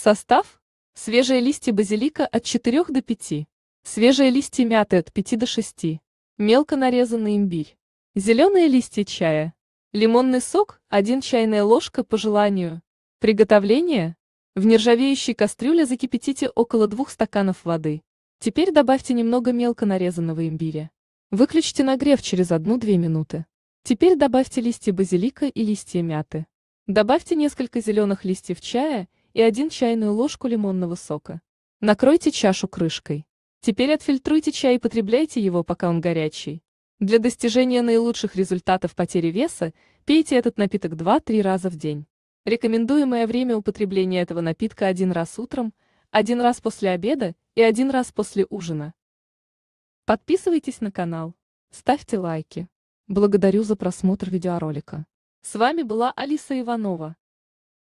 Состав. Свежие листья базилика от 4 до 5. Свежие листья мяты от 5 до 6. Мелко нарезанный имбирь. Зеленые листья чая. Лимонный сок – 1 чайная ложка по желанию. Приготовление. В нержавеющей кастрюле закипятите около 2 стаканов воды. Теперь добавьте немного мелко нарезанного имбиря. Выключите нагрев через 1-2 минуты. Теперь добавьте листья базилика и листья мяты. Добавьте несколько зеленых листьев чая и 1 чайную ложку лимонного сока. Накройте чашу крышкой. Теперь отфильтруйте чай и потребляйте его, пока он горячий. Для достижения наилучших результатов потери веса пейте этот напиток 2-3 раза в день. Рекомендуемое время употребления этого напитка один раз утром, один раз после обеда и один раз после ужина. Подписывайтесь на канал, ставьте лайки. Благодарю за просмотр видеоролика. С вами была Алиса Иванова.